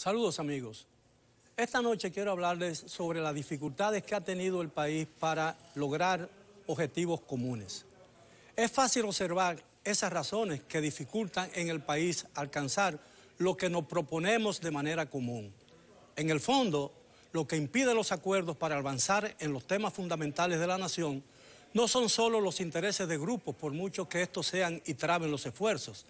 Saludos amigos. Esta noche quiero hablarles sobre las dificultades que ha tenido el país para lograr objetivos comunes. Es fácil observar esas razones que dificultan en el país alcanzar lo que nos proponemos de manera común. En el fondo, lo que impide los acuerdos para avanzar en los temas fundamentales de la nación no son solo los intereses de grupos, por mucho que estos sean y traben los esfuerzos,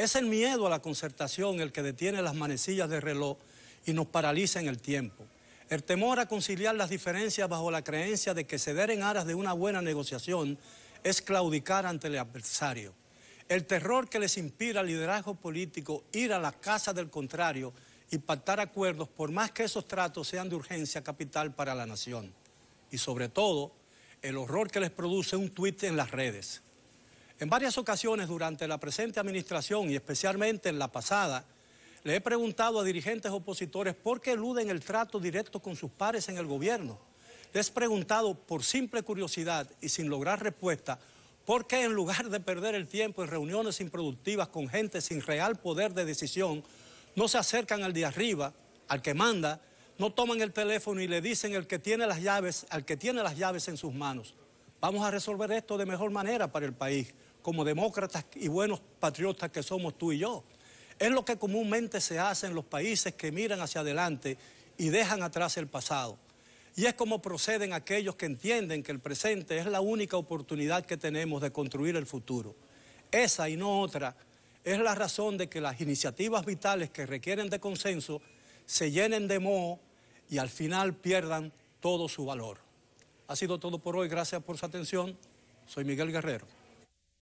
es el miedo a la concertación el que detiene las manecillas del reloj y nos paraliza en el tiempo. El temor a conciliar las diferencias bajo la creencia de que ceder en aras de una buena negociación es claudicar ante el adversario. El terror que les inspira al liderazgo político ir a la casa del contrario y pactar acuerdos por más que esos tratos sean de urgencia capital para la nación. Y sobre todo, el horror que les produce un tuit en las redes. En varias ocasiones durante la presente administración y especialmente en la pasada, le he preguntado a dirigentes opositores por qué eluden el trato directo con sus pares en el gobierno. Les he preguntado por simple curiosidad y sin lograr respuesta, por qué en lugar de perder el tiempo en reuniones improductivas con gente sin real poder de decisión, no se acercan al de arriba, al que manda, no toman el teléfono y le dicen el que tiene las llaves, al que tiene las llaves en sus manos. Vamos a resolver esto de mejor manera para el país como demócratas y buenos patriotas que somos tú y yo. Es lo que comúnmente se hace en los países que miran hacia adelante y dejan atrás el pasado. Y es como proceden aquellos que entienden que el presente es la única oportunidad que tenemos de construir el futuro. Esa y no otra es la razón de que las iniciativas vitales que requieren de consenso se llenen de moho y al final pierdan todo su valor. Ha sido todo por hoy. Gracias por su atención. Soy Miguel Guerrero.